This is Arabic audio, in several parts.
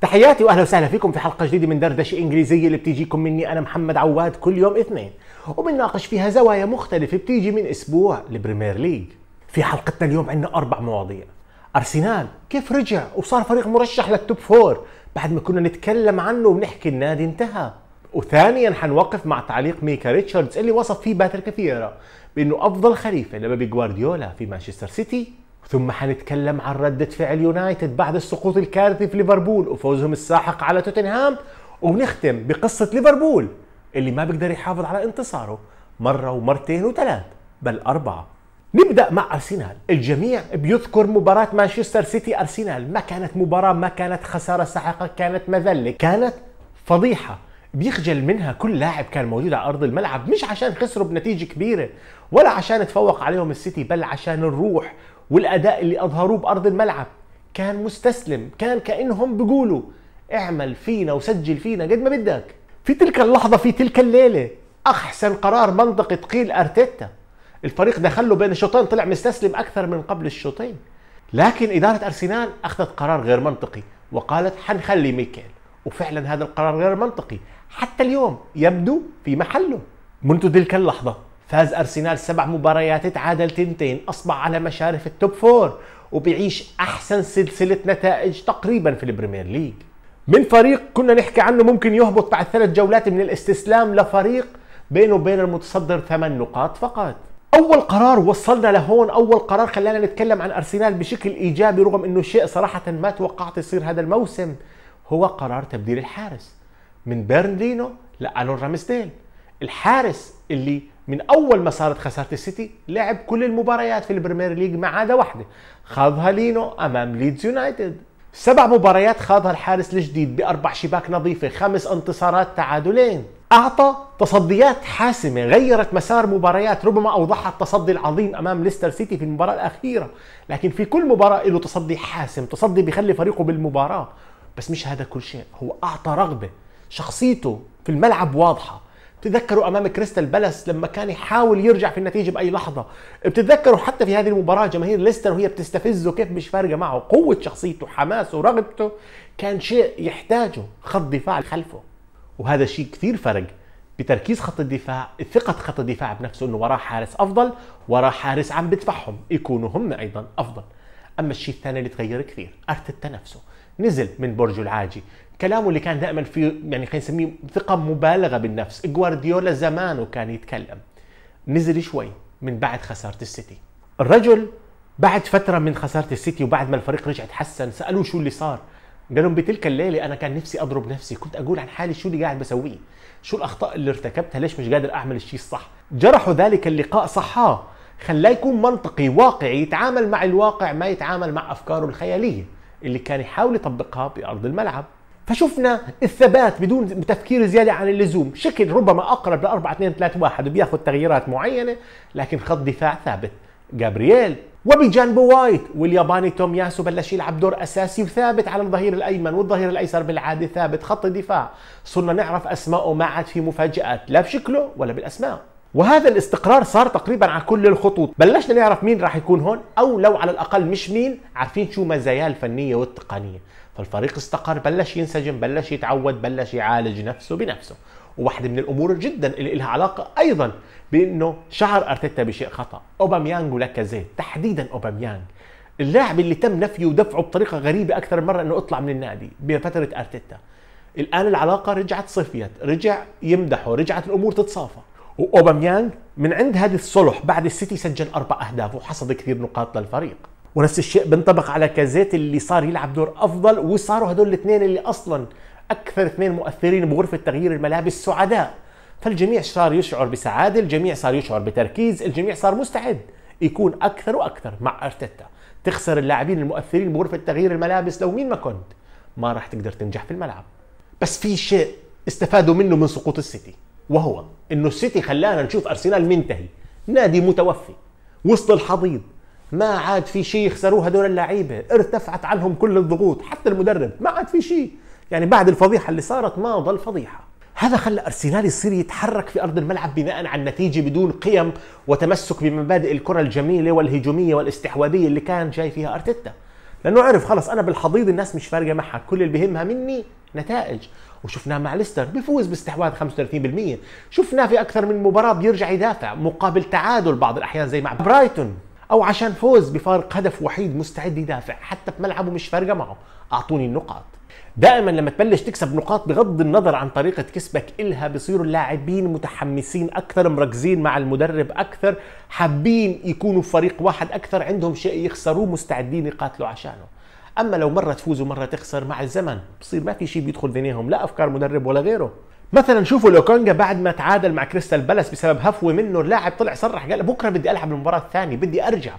تحياتي واهلا وسهلا فيكم في حلقه جديده من دردشه انجليزيه اللي بتيجيكم مني انا محمد عواد كل يوم اثنين وبنناقش فيها زوايا مختلفه بتيجي من اسبوع البريمير ليج في حلقتنا اليوم عندنا اربع مواضيع ارسنال كيف رجع وصار فريق مرشح للتوب فور بعد ما كنا نتكلم عنه ونحكي النادي انتهى وثانيا حنوقف مع تعليق ميكا ريتشاردز اللي وصف فيه باتر كثيره بانه افضل خليفه لبابي جوارديولا في مانشستر سيتي ثم حنتكلم عن ردة فعل يونايتد بعد السقوط الكارثي في ليفربول وفوزهم الساحق على توتنهام وبنختم بقصة ليفربول اللي ما بيقدر يحافظ على انتصاره مرة ومرتين وثلاث بل أربعة نبدأ مع أرسنال الجميع بيذكر مباراة مانشستر سيتي أرسنال ما كانت مباراة ما كانت خسارة ساحقة كانت مذلة كانت فضيحة بيخجل منها كل لاعب كان موجود على ارض الملعب مش عشان خسروا بنتيجه كبيره ولا عشان تفوق عليهم السيتي بل عشان الروح والاداء اللي اظهروه بارض الملعب كان مستسلم كان كانهم بيقولوا اعمل فينا وسجل فينا قد ما بدك في تلك اللحظه في تلك الليله احسن قرار منطقي تقيل ارتيتا الفريق دخله بين الشوطين طلع مستسلم اكثر من قبل الشوطين لكن اداره ارسنال اخذت قرار غير منطقي وقالت حنخلي ميكيل وفعلا هذا القرار غير منطقي حتى اليوم يبدو في محله منذ تلك اللحظه فاز أرسنال سبع مباريات تعادل تنتين أصبح على مشارف التوب فور وبيعيش أحسن سلسلة نتائج تقريبا في البريمير ليج من فريق كنا نحكي عنه ممكن يهبط بعد ثلاث جولات من الاستسلام لفريق بينه وبين المتصدر ثمان نقاط فقط اول قرار وصلنا لهون اول قرار خلانا نتكلم عن ارسنال بشكل ايجابي رغم انه شيء صراحه ما توقعت يصير هذا الموسم هو قرار تبديل الحارس من لينو لالون رامسديل الحارس اللي من اول ما صارت خساره السيتي لعب كل المباريات في البريمير ليج ما عدا واحده خاضها لينو امام ليدز يونايتد سبع مباريات خاضها الحارس الجديد باربع شباك نظيفه خمس انتصارات تعادلين اعطى تصديات حاسمه غيرت مسار مباريات ربما اوضحها التصدي العظيم امام ليستر سيتي في المباراه الاخيره لكن في كل مباراه له تصدي حاسم تصدي بيخلي فريقه بالمباراه بس مش هذا كل شيء هو اعطى رغبه شخصيته في الملعب واضحه بتتذكروا امام كريستال بالاس لما كان يحاول يرجع في النتيجه باي لحظه بتتذكروا حتى في هذه المباراه جماهير ليستر وهي بتستفزه كيف مش فارقه معه قوه شخصيته حماسه ورغبته كان شيء يحتاجه خط دفاع خلفه وهذا الشيء كثير فرق بتركيز خط الدفاع ثقة خط الدفاع بنفسه انه وراه حارس افضل وراه حارس عم بدفعهم يكونوا هم ايضا افضل اما الشيء الثاني اللي تغير كثير ارتيتا نفسه نزل من برجه العاجي كلامه اللي كان دائما فيه يعني خلينا نسميه ثقه مبالغه بالنفس جوارديولا زمانه كان يتكلم نزل شوي من بعد خساره السيتي الرجل بعد فترة من خسارة السيتي وبعد ما الفريق رجع تحسن سألوه شو اللي صار قال لهم بتلك الليلة أنا كان نفسي أضرب نفسي كنت أقول عن حالي شو اللي قاعد بسويه شو الأخطاء اللي ارتكبتها ليش مش قادر أعمل الشيء الصح جرحوا ذلك اللقاء صحاه خلاه يكون منطقي واقعي يتعامل مع الواقع ما يتعامل مع أفكاره الخيالية اللي كان يحاول يطبقها بأرض الملعب فشفنا الثبات بدون تفكير زياده عن اللزوم شكل ربما اقرب ل 4 2 3 1 وبياخذ تغييرات معينه لكن خط دفاع ثابت جابرييل وبجانبه وايت والياباني توم ياسو بلش يلعب دور اساسي وثابت على الظهير الايمن والظهير الايسر بالعاده ثابت خط الدفاع صرنا نعرف اسمائه ما عاد في مفاجات لا بشكله ولا بالاسماء وهذا الاستقرار صار تقريبا على كل الخطوط بلشنا نعرف مين راح يكون هون او لو على الاقل مش مين عارفين شو مزاياه الفنيه والتقنيه فالفريق استقر بلش ينسجم بلش يتعود بلش يعالج نفسه بنفسه وواحدة من الامور جدا اللي لها علاقه ايضا بانه شعر ارتيتا بشيء خطا اوباميانج ولاكازيت تحديدا أوباميانغ اللاعب اللي تم نفيه ودفعه بطريقه غريبه اكثر من مره انه اطلع من النادي بفتره ارتيتا الان العلاقه رجعت صفيت رجع يمدحه رجعت الامور تتصافى وأوباميانغ من عند هذه الصلح بعد السيتي سجل اربع اهداف وحصد كثير نقاط للفريق ونفس الشيء بنطبق على كازيت اللي صار يلعب دور افضل وصاروا هدول الاثنين اللي اصلا اكثر اثنين مؤثرين بغرفه تغيير الملابس سعداء فالجميع صار يشعر بسعاده الجميع صار يشعر بتركيز الجميع صار مستعد يكون اكثر واكثر مع ارتيتا تخسر اللاعبين المؤثرين بغرفه تغيير الملابس لو مين ما كنت ما راح تقدر تنجح في الملعب بس في شيء استفادوا منه من سقوط السيتي وهو انه السيتي خلانا نشوف ارسنال منتهي نادي متوفي وسط الحضيض ما عاد في شيء يخسروه هدول اللعيبه ارتفعت عنهم كل الضغوط حتى المدرب ما عاد في شيء يعني بعد الفضيحه اللي صارت ما ضل فضيحه هذا خلى ارسنال يصير يتحرك في ارض الملعب بناء على النتيجه بدون قيم وتمسك بمبادئ الكره الجميله والهجوميه والاستحواذيه اللي كان جاي فيها ارتيتا لانه عرف خلص انا بالحضيض الناس مش فارقه معها كل اللي بهمها مني نتائج وشفناه مع ليستر بيفوز باستحواذ 35% شفناه في اكثر من مباراه بيرجع يدافع مقابل تعادل بعض الاحيان زي مع برايتون او عشان فوز بفارق هدف وحيد مستعد يدافع حتى في ملعبه مش فارقه معه اعطوني النقاط دائما لما تبلش تكسب نقاط بغض النظر عن طريقه كسبك إلها بصيروا اللاعبين متحمسين اكثر مركزين مع المدرب اكثر حابين يكونوا فريق واحد اكثر عندهم شيء يخسروه مستعدين يقاتلوا عشانه اما لو مره تفوز ومره تخسر مع الزمن بصير ما في شيء بيدخل ذنيهم لا افكار مدرب ولا غيره مثلا شوفوا لوكونجا بعد ما تعادل مع كريستال بالاس بسبب هفوه منه اللاعب طلع صرح قال بكره بدي العب المباراه الثانيه بدي ارجع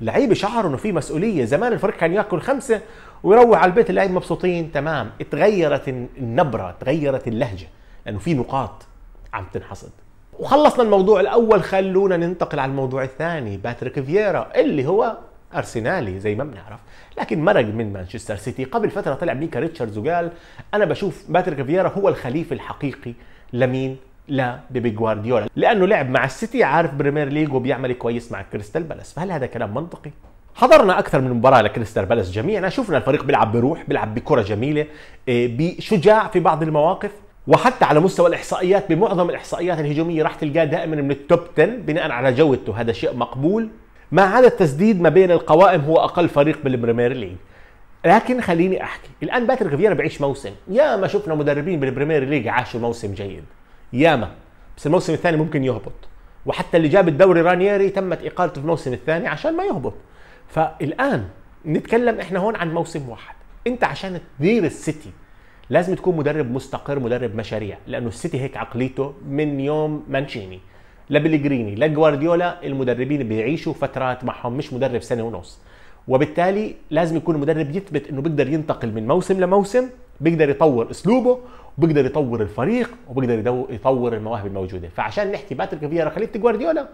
اللعيبه شعروا انه في مسؤوليه زمان الفريق كان ياكل خمسه ويروح على البيت اللاعب مبسوطين تمام تغيرت النبره تغيرت اللهجه لانه في نقاط عم تنحصد وخلصنا الموضوع الاول خلونا ننتقل على الموضوع الثاني باتريك فييرا اللي هو ارسنالي زي ما بنعرف لكن مرق من مانشستر سيتي قبل فتره طلع ميكا ريتشاردز وقال انا بشوف باتريك فييرا هو الخليفه الحقيقي لمين لا بيبي جوارديولا لانه لعب مع السيتي عارف بريمير ليج وبيعمل كويس مع كريستال بالاس فهل هذا كلام منطقي حضرنا اكثر من مباراه لكريستال بالاس جميعا شفنا الفريق بيلعب بروح بيلعب بكره جميله آه، بشجاع في بعض المواقف وحتى على مستوى الاحصائيات بمعظم الاحصائيات الهجوميه راح تلقاه دائما من التوب 10 بناء على جودته هذا شيء مقبول ما عدا التسديد ما بين القوائم هو اقل فريق بالبريمير ليج لكن خليني احكي الان باتريك فييرا بيعيش موسم ياما شفنا مدربين بالبريمير ليج عاشوا موسم جيد ياما بس الموسم الثاني ممكن يهبط وحتى اللي جاب الدوري رانييري تمت اقالته في الموسم الثاني عشان ما يهبط فالان نتكلم احنا هون عن موسم واحد انت عشان تدير السيتي لازم تكون مدرب مستقر مدرب مشاريع لانه السيتي هيك عقليته من يوم مانشيني لا بلجريني لا جوارديولا المدربين بيعيشوا فترات معهم مش مدرب سنه ونص وبالتالي لازم يكون المدرب يثبت انه بيقدر ينتقل من موسم لموسم بيقدر يطور اسلوبه وبيقدر يطور الفريق وبيقدر يطور المواهب الموجوده فعشان نحكي باتريك فييرا خليفه جوارديولا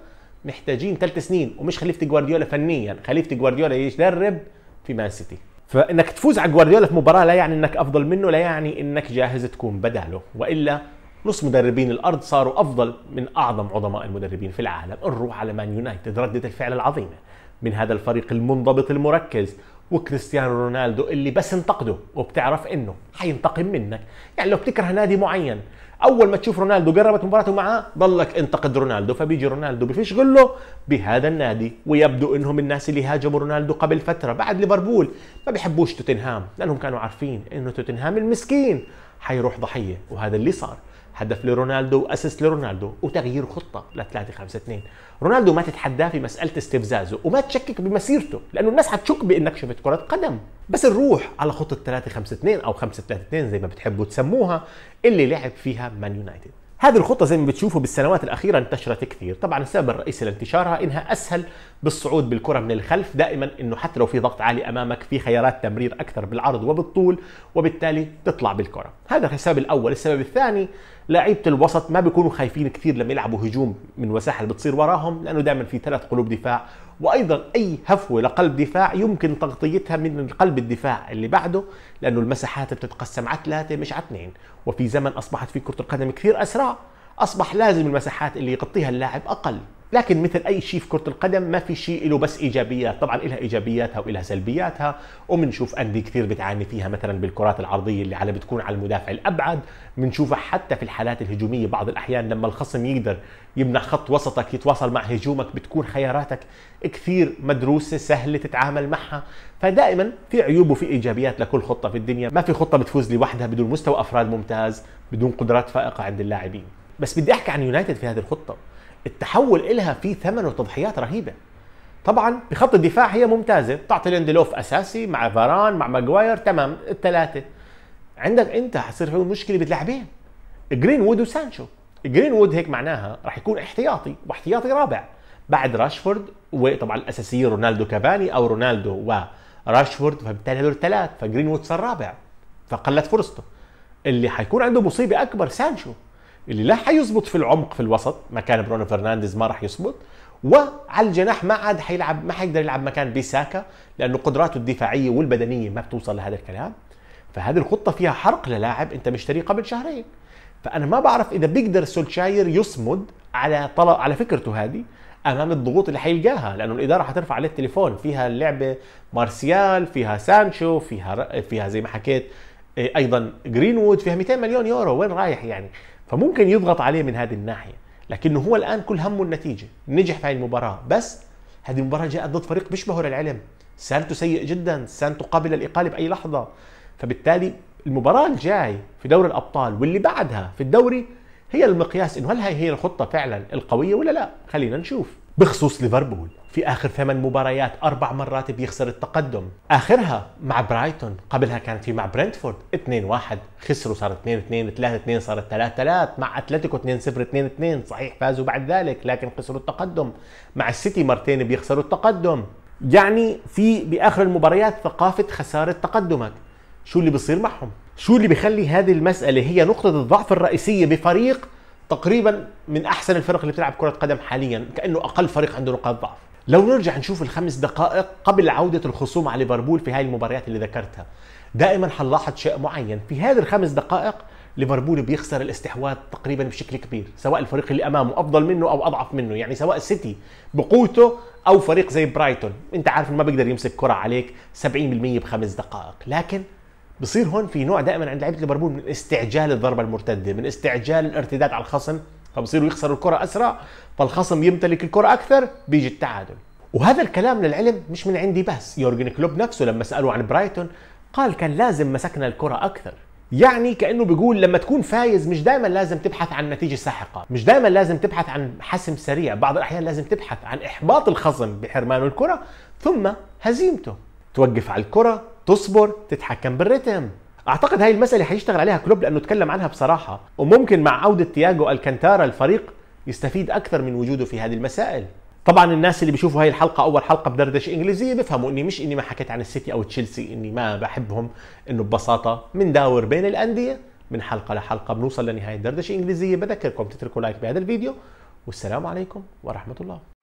محتاجين ثلاث سنين ومش خليفه جوارديولا فنيا خليفه جوارديولا يدرب في مان سيتي فانك تفوز على جوارديولا في مباراه لا يعني انك افضل منه لا يعني انك جاهز تكون بداله والا نص مدربين الارض صاروا افضل من اعظم عظماء المدربين في العالم نروح على مان يونايتد رده الفعل العظيمه من هذا الفريق المنضبط المركز وكريستيانو رونالدو اللي بس انتقده وبتعرف انه حينتقم منك يعني لو بتكره نادي معين اول ما تشوف رونالدو قربت مباراته معاه ضلك انتقد رونالدو فبيجي رونالدو بفيش له بهذا النادي ويبدو انهم الناس اللي هاجموا رونالدو قبل فتره بعد ليفربول ما بيحبوش توتنهام لانهم كانوا عارفين انه توتنهام المسكين حيروح ضحيه وهذا اللي صار هدف لرونالدو واسيست لرونالدو وتغيير خطه ل 3 5 2 رونالدو ما تتحداه في مساله استفزازه وما تشكك بمسيرته لانه الناس حتشك بانك شفت كره قدم بس نروح على خطه 3 5 2 او 5 3 2 زي ما بتحبوا تسموها اللي لعب فيها مان يونايتد هذه الخطة زي ما بتشوفوا بالسنوات الأخيرة انتشرت كثير، طبعا السبب الرئيسي لانتشارها إنها أسهل بالصعود بالكرة من الخلف دائما إنه حتى لو في ضغط عالي أمامك في خيارات تمرير أكثر بالعرض وبالطول وبالتالي تطلع بالكرة. هذا الحساب الأول، السبب الثاني لعيبه الوسط ما بيكونوا خايفين كثير لما يلعبوا هجوم من مساحه اللي بتصير وراهم لانه دائما في ثلاث قلوب دفاع وايضا اي هفوه لقلب دفاع يمكن تغطيتها من قلب الدفاع اللي بعده لانه المساحات بتتقسم على ثلاثه مش على اثنين وفي زمن اصبحت في كره القدم كثير اسرع اصبح لازم المساحات اللي يغطيها اللاعب اقل لكن مثل اي شيء في كره القدم ما في شيء له بس ايجابيات طبعا لها ايجابياتها ولها سلبياتها وبنشوف انديه كثير بتعاني فيها مثلا بالكرات العرضيه اللي على بتكون على المدافع الابعد بنشوفها حتى في الحالات الهجوميه بعض الاحيان لما الخصم يقدر يمنع خط وسطك يتواصل مع هجومك بتكون خياراتك كثير مدروسه سهله تتعامل معها فدائما في عيوب وفي ايجابيات لكل خطه في الدنيا ما في خطه بتفوز لوحدها بدون مستوى افراد ممتاز بدون قدرات فائقه عند اللاعبين بس بدي احكي عن يونايتد في هذه الخطه التحول إلها في ثمن وتضحيات رهيبه طبعا بخط الدفاع هي ممتازه بتعطي لندلوف اساسي مع فاران مع ماجواير تمام الثلاثه عندك انت حصير في مشكله بتلعبين جرين وود وسانشو جرين وود هيك معناها راح يكون احتياطي واحتياطي رابع بعد راشفورد وطبعا الاساسيين رونالدو كافاني او رونالدو وراشفورد فبالتالي هذول الثلاث فجرين وود صار رابع فقلت فرصته اللي حيكون عنده مصيبه اكبر سانشو اللي لا حيظبط في العمق في الوسط مكان برونو فرنانديز ما راح يظبط وعلى الجناح ما عاد حيلعب ما حيقدر يلعب مكان بيساكا لانه قدراته الدفاعيه والبدنيه ما بتوصل لهذا الكلام فهذه الخطه فيها حرق للاعب انت مشتريه قبل شهرين فانا ما بعرف اذا بيقدر سولشاير يصمد على طلب على فكرته هذه امام الضغوط اللي حيلقاها لانه الاداره حترفع عليه التليفون فيها اللعبه مارسيال فيها سانشو فيها فيها زي ما حكيت إيه، ايضا جرينوود فيها 200 مليون يورو وين رايح يعني فممكن يضغط عليه من هذه الناحيه لكنه هو الان كل همه النتيجه نجح في هذه المباراه بس هذه المباراه جاءت ضد فريق بيشبهه للعلم سانتو سيء جدا سانتو قابل للاقاله باي لحظه فبالتالي المباراه الجاي في دوري الابطال واللي بعدها في الدوري هي المقياس انه هل هي هي الخطه فعلا القويه ولا لا خلينا نشوف بخصوص ليفربول في اخر ثمان مباريات اربع مرات بيخسر التقدم اخرها مع برايتون قبلها كانت في مع برنتفورد 2-1 خسروا صار 2-2 3-2 صار 3-3 مع اتلتيكو 2-0 2-2 صحيح فازوا بعد ذلك لكن خسروا التقدم مع السيتي مرتين بيخسروا التقدم يعني في باخر المباريات ثقافه خساره تقدمك شو اللي بيصير معهم شو اللي بيخلي هذه المساله هي نقطه الضعف الرئيسيه بفريق تقريبا من احسن الفرق اللي بتلعب كره قدم حاليا كانه اقل فريق عنده نقاط ضعف لو نرجع نشوف الخمس دقائق قبل عودة الخصوم على ليفربول في هاي المباريات اللي ذكرتها دائما حنلاحظ شيء معين في هذه الخمس دقائق ليفربول بيخسر الاستحواذ تقريبا بشكل كبير سواء الفريق اللي امامه افضل منه او اضعف منه يعني سواء السيتي بقوته او فريق زي برايتون انت عارف انه ما بيقدر يمسك كره عليك 70% بخمس دقائق لكن بصير هون في نوع دائما عند لعيبه ليفربول من استعجال الضربه المرتده من استعجال الارتداد على الخصم فبصيروا يخسروا الكره اسرع فالخصم يمتلك الكره اكثر بيجي التعادل وهذا الكلام للعلم مش من عندي بس يورجن كلوب نفسه لما سالوه عن برايتون قال كان لازم مسكنا الكره اكثر يعني كانه بيقول لما تكون فايز مش دائما لازم تبحث عن نتيجه ساحقه مش دائما لازم تبحث عن حسم سريع بعض الاحيان لازم تبحث عن احباط الخصم بحرمانه الكره ثم هزيمته توقف على الكره تصبر تتحكم بالريتم اعتقد هاي المساله حيشتغل عليها كلوب لانه تكلم عنها بصراحه وممكن مع عوده تياجو الكانتارا الفريق يستفيد اكثر من وجوده في هذه المسائل طبعا الناس اللي بيشوفوا هاي الحلقه اول حلقه بدردش انجليزيه بيفهموا اني مش اني ما حكيت عن السيتي او تشيلسي اني ما بحبهم انه ببساطه بنداور بين الانديه من حلقه لحلقه بنوصل لنهايه دردشه انجليزيه بذكركم تتركوا لايك بهذا الفيديو والسلام عليكم ورحمه الله